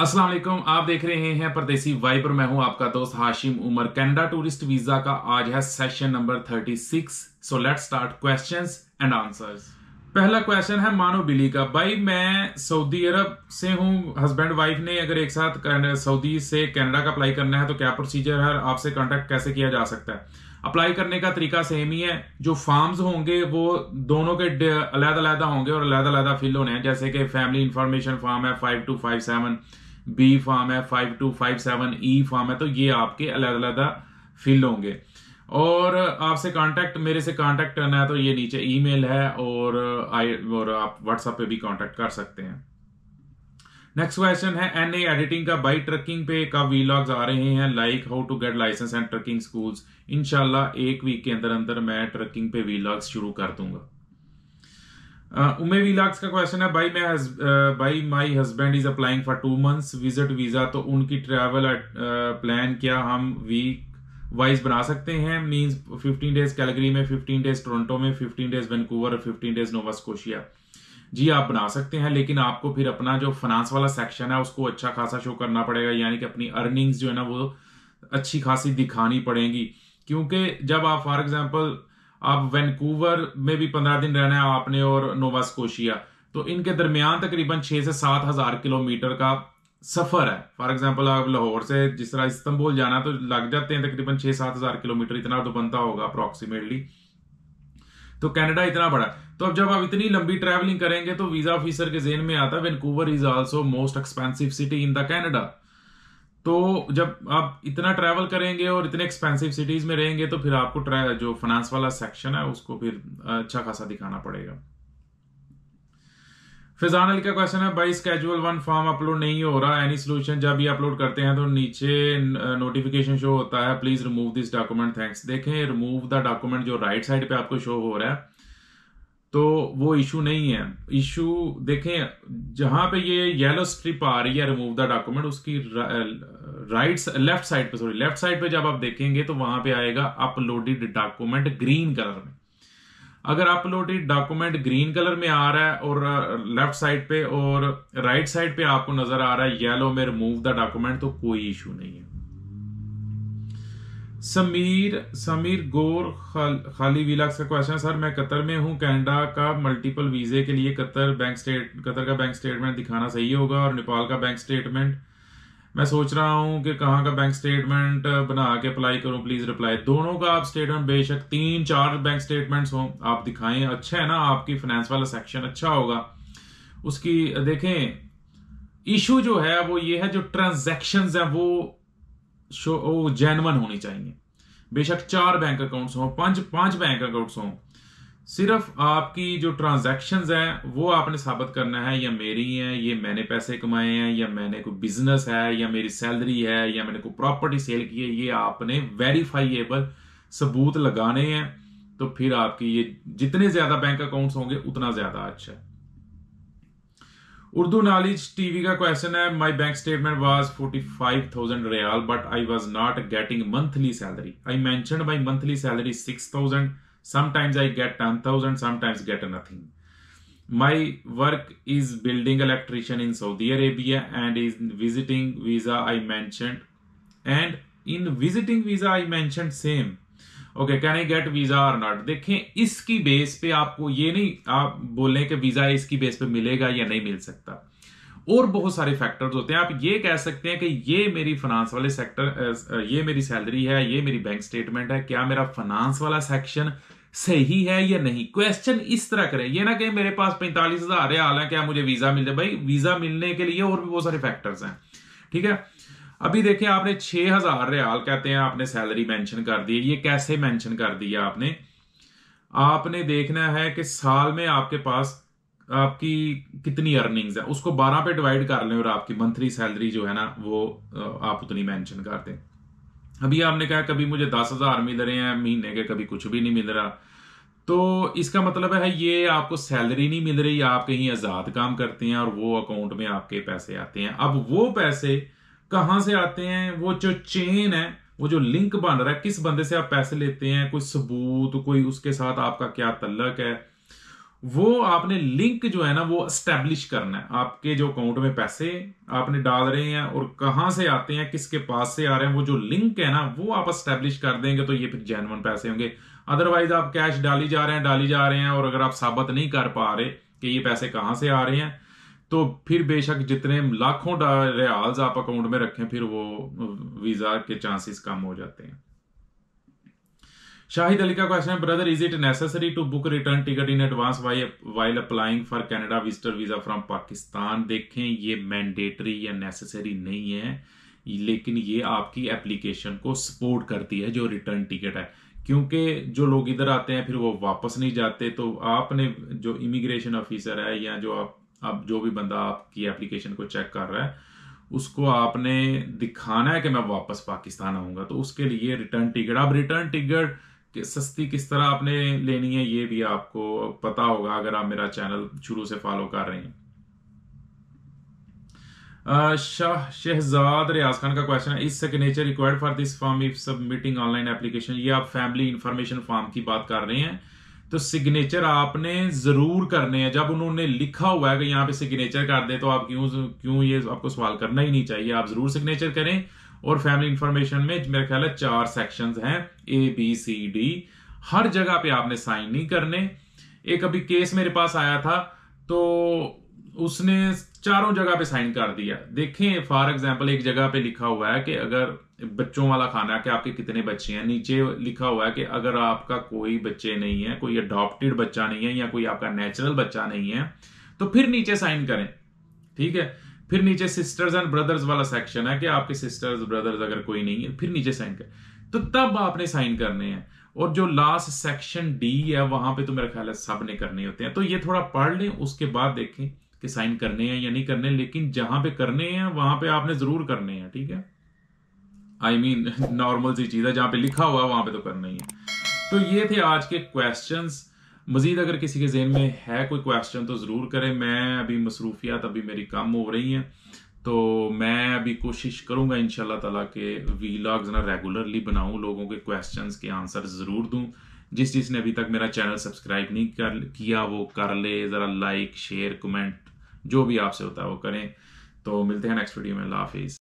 असलम आप देख रहे हैं परदेसी वाइबर मैं हूं आपका दोस्त Hashim Umar Canada tourist visa का आज है session number 36 so let's start questions and answers पहला क्वेश्चन है मानो बिली का भाई मैं सऊदी अरब से हूं हस्बैंड वाइफ ने अगर एक साथ सऊदी से कनाडा का अप्लाई करना है तो क्या प्रोसीजर है आपसे कॉन्टैक्ट कैसे किया जा सकता है अप्लाई करने का तरीका सेम ही है जो फॉर्म्स होंगे वो दोनों के अलग अलग होंगे और अलग अलग फिल होने हैं जैसे कि फैमिली इंफॉर्मेशन फॉर्म है five two five seven B form है five two five seven E form है तो ये आपके अलग अलग फिल होंगे और आपसे कांटेक्ट मेरे से कांटेक्ट करना है तो ये नीचे ईमेल है और आई और आप व्हाट्सएप पे भी कांटेक्ट कर सकते हैं नेक्स्ट क्वेश्चन है एन ए एडिटिंग का बाई ट्रकिंग पे का वीलॉग्स आ रहे हैं like how to get licence and trucking schools इनशाला एक वीक के अंदर अंदर मैं ट्रकिंग पे वीलॉग्स शुरू कर दूंगा Uh, उमे विलाक्स का क्वेश्चन है भाई मैं हस, uh, भाई my husband is applying for two months visit visa तो उनकी ट्रैवल प्लान uh, क्या हम वीक वाइज बना सकते हैं मींस 15 डेज कैलगरी में 15 डेज टोरंटो में 15 डेज वैनकूवर 15 डेज स्कोशिया जी आप बना सकते हैं लेकिन आपको फिर अपना जो फाइनेंस वाला सेक्शन है उसको अच्छा खासा शो करना पड़ेगा यानी कि अपनी अर्निंग्स जो है ना वो अच्छी खासी दिखानी पड़ेगी क्योंकि जब आप फॉर एग्जाम्पल आप वैनकूवर में भी पंद्रह दिन रहना है आपने और स्कोशिया तो इनके दरमियान तकरीबन छः से सात हज़ार किलोमीटर का सफ़र है फॉर एग्जाम्पल आप लाहौर से जिस तरह इस्तंबुल जाना तो लग जाते हैं तकरीबन छः सात हज़ार किलोमीटर इतना तो बनता होगा अप्रॉक्सीमेटली तो कनाडा इतना बड़ा तो अब जब आप इतनी लंबी ट्रैवलिंग करेंगे तो वीज़ा ऑफिसर के जेन में आता है Vancouver is also most expensive city in the Canada तो जब आप इतना ट्रैवल करेंगे और इतने एक्सपेंसिव सिटीज में रहेंगे तो फिर आपको जो फाइनेंस वाला सेक्शन है उसको फिर अच्छा खासा दिखाना पड़ेगा फिजान अली का क्वेश्चन है भाई स्केजुअल वन फॉर्म अपलोड नहीं हो रहा एनी सोल्यूशन जब भी अपलोड करते हैं तो नीचे नोटिफिकेशन शो होता है please remove this document thanks देखें रिमूव द डॉक्यूमेंट जो राइट right साइड पे आपको शो हो रहा है तो वो इशू नहीं है इशू देखें जहां पे ये येलो स्ट्रिप आ रही है रिमूव द डॉक्यूमेंट उसकी राइट लेफ्ट साइड पे सॉरी लेफ्ट साइड पे जब आप देखेंगे तो वहां पे आएगा अपलोडेड डॉक्यूमेंट ग्रीन कलर में अगर अपलोडेड डॉक्यूमेंट ग्रीन कलर में आ रहा है और लेफ्ट uh, साइड पे और राइट साइड पे आपको नजर आ रहा है येलो में रिमूव द डॉक्यूमेंट तो कोई इशू नहीं है समीर समीर गोर खाल, खाली वीला का क्वेश्चन सर मैं कतर में हूँ कनाडा का मल्टीपल वीजे के लिए कतर बैंक स्टेट कतर का बैंक स्टेटमेंट दिखाना सही होगा और नेपाल का बैंक स्टेटमेंट मैं सोच रहा हूँ कि कहाँ का बैंक स्टेटमेंट बना के अप्लाई करूँ प्लीज रिप्लाई दोनों का आप स्टेटमेंट बेशक तीन चार बैंक स्टेटमेंट्स हों आप दिखाएं अच्छा है ना आपकी फाइनेंस वाला सेक्शन अच्छा होगा उसकी देखें इशू जो है वो ये है जो ट्रांजेक्शन है वो शो वो जैनवन होनी चाहिए बेशक चार बैंक अकाउंट्स हों पांच पांच बैंक अकाउंट्स हों सिर्फ आपकी जो ट्रांजैक्शंस हैं वो आपने साबित करना है या मेरी है ये मैंने पैसे कमाए हैं या मैंने कोई बिजनेस है या मेरी सैलरी है या मैंने कोई प्रॉपर्टी सेल की है ये आपने वेरीफाइएबल सबूत लगाने हैं तो फिर आपकी ये जितने ज़्यादा बैंक अकाउंट्स होंगे उतना ज़्यादा अच्छा है उर्दू नॉलेज टीवी का क्वेश्चन है my bank statement was forty five thousand riyal but I was not getting monthly salary I mention my monthly salary six thousand sometimes I get ten thousand sometimes get nothing my work is building electrician in Saudi Arabia and is visiting visa I mention and in visiting visa I mention same okay can I get visa or not देखें इसकी base पे आपको ये नहीं आप बोलें कि visa इसकी बेस पे मिलेगा या नहीं मिल सकता और बहुत सारे फैक्टर्स होते हैं आप ये कह सकते हैं कि ये मेरी फाइनेंस वाले सेक्टर ये मेरी सैलरी है ये मेरी बैंक स्टेटमेंट है क्या मेरा फाइनेंस वाला सेक्शन सही है या नहीं क्वेश्चन इस तरह करें ये ना कि मेरे पास पैंतालीस हजार है हालांकि मुझे वीजा मिल जाए भाई वीजा मिलने के लिए और भी बहुत सारे फैक्टर्स हैं ठीक है अभी देखिए आपने छह हजार रियाल कहते हैं आपने सैलरी मेंशन कर दी ये कैसे मेंशन कर दी है आपने आपने देखना है कि साल में आपके पास आपकी कितनी अर्निंग्स है उसको 12 पे डिवाइड कर लें और आपकी मंथली सैलरी जो है ना वो आप उतनी मेंशन कर दें अभी आपने कहा कभी मुझे दस हजार मिल रहे हैं महीने के कभी कुछ भी नहीं मिल रहा तो इसका मतलब है ये आपको सैलरी नहीं मिल रही आप कहीं आजाद काम करते हैं और वो अकाउंट में आपके पैसे आते हैं अब वो पैसे कहां से आते हैं वो जो चेन है वो जो लिंक बन रहा है किस बंदे से आप पैसे लेते हैं कोई सबूत कोई उसके साथ आपका क्या तल्लक है वो आपने लिंक जो है ना वो स्टैब्लिश करना है आपके जो अकाउंट में पैसे आपने डाल रहे हैं और कहाँ से आते हैं किसके पास से आ रहे हैं वो जो लिंक है ना वो आप स्टैब्लिश कर देंगे तो ये फिर जेनवन पैसे होंगे अदरवाइज आप कैश डाली जा रहे हैं डाली जा रहे हैं और अगर आप साबित नहीं कर पा रहे कि ये पैसे कहाँ से आ रहे हैं तो फिर बेशक जितने लाखों रियाल्स आप अकाउंट में रखें फिर वो वीज़ा के चांसेस कम हो जाते हैं शाहिद अली का क्वेश्चन है brother is it necessary to book return ticket in advance while applying for Canada visitor visa from Pakistan देखें ये मैंडेटरी या नेसेसरी नहीं है लेकिन ये आपकी एप्लीकेशन को सपोर्ट करती है जो रिटर्न टिकट है क्योंकि जो लोग इधर आते हैं फिर वो वापस नहीं जाते तो आपने जो इमिग्रेशन ऑफिसर है या जो आप अब जो भी बंदा आपकी एप्लीकेशन को चेक कर रहा है उसको आपने दिखाना है कि मैं वापस पाकिस्तान आऊंगा तो उसके लिए रिटर्न टिकट अब रिटर्न टिकट कि सस्ती किस तरह आपने लेनी है ये भी आपको पता होगा अगर आप मेरा चैनल शुरू से फॉलो कर रहे हैं शाह शहजाद रियाज खान का क्वेश्चन है is signature required for this form if submitting online application ये आप फैमिली इंफॉर्मेशन फॉर्म की बात कर रहे हैं तो सिग्नेचर आपने जरूर करने हैं जब उन्होंने लिखा हुआ है कि यहाँ पे सिग्नेचर कर दे तो आप क्यों क्यों ये आपको सवाल करना ही नहीं चाहिए आप जरूर सिग्नेचर करें और फैमिली इंफॉर्मेशन में मेरा ख्याल है चार सेक्शंस हैं ए बी सी डी हर जगह पे आपने साइन नहीं करने एक अभी केस मेरे पास आया था तो उसने चारों जगह पे साइन कर दिया देखें फॉर एग्जाम्पल एक जगह पे लिखा हुआ है कि अगर बच्चों वाला खाना है कि आपके कितने बच्चे हैं नीचे लिखा हुआ है कि अगर आपका कोई बच्चे नहीं है कोई अडॉप्टेड बच्चा नहीं है या कोई आपका नेचुरल बच्चा नहीं है तो फिर नीचे साइन करें ठीक है फिर नीचे सिस्टर्स एंड ब्रदर्स वाला सेक्शन है कि आपके सिस्टर्स ब्रदर्स अगर कोई नहीं है फिर नीचे साइन करें तो तब आपने साइन करने हैं और जो लास्ट सेक्शन डी है वहां पे तो मेरा ख्याल है सब ने करने होते हैं तो ये थोड़ा पढ़ लें उसके बाद देखें कि साइन करने हैं या नहीं करने लेकिन जहां पे करने हैं वहां पे आपने जरूर करने हैं ठीक है आई मीन नॉर्मल सी चीज़ है जहाँ पे लिखा हुआ है वहां पे तो करना ही है तो ये थे आज के क्वेश्चन मज़ीद अगर किसी के जेहन में है कोई क्वेश्चन तो ज़रूर करें मैं अभी मसरूफियात अभी मेरी कम हो रही है तो मैं अभी कोशिश करूंगा इन ताला के वीलाग्स ना रेगुलरली बनाऊँ लोगों के क्वेश्चंस के आंसर ज़रूर दूं जिस जिसने अभी तक मेरा चैनल सब्सक्राइब नहीं कर किया वो कर ले ज़रा लाइक शेयर कमेंट जो भी आपसे होता है वो करें तो मिलते हैं नेक्स्ट वीडियो में लाफिज़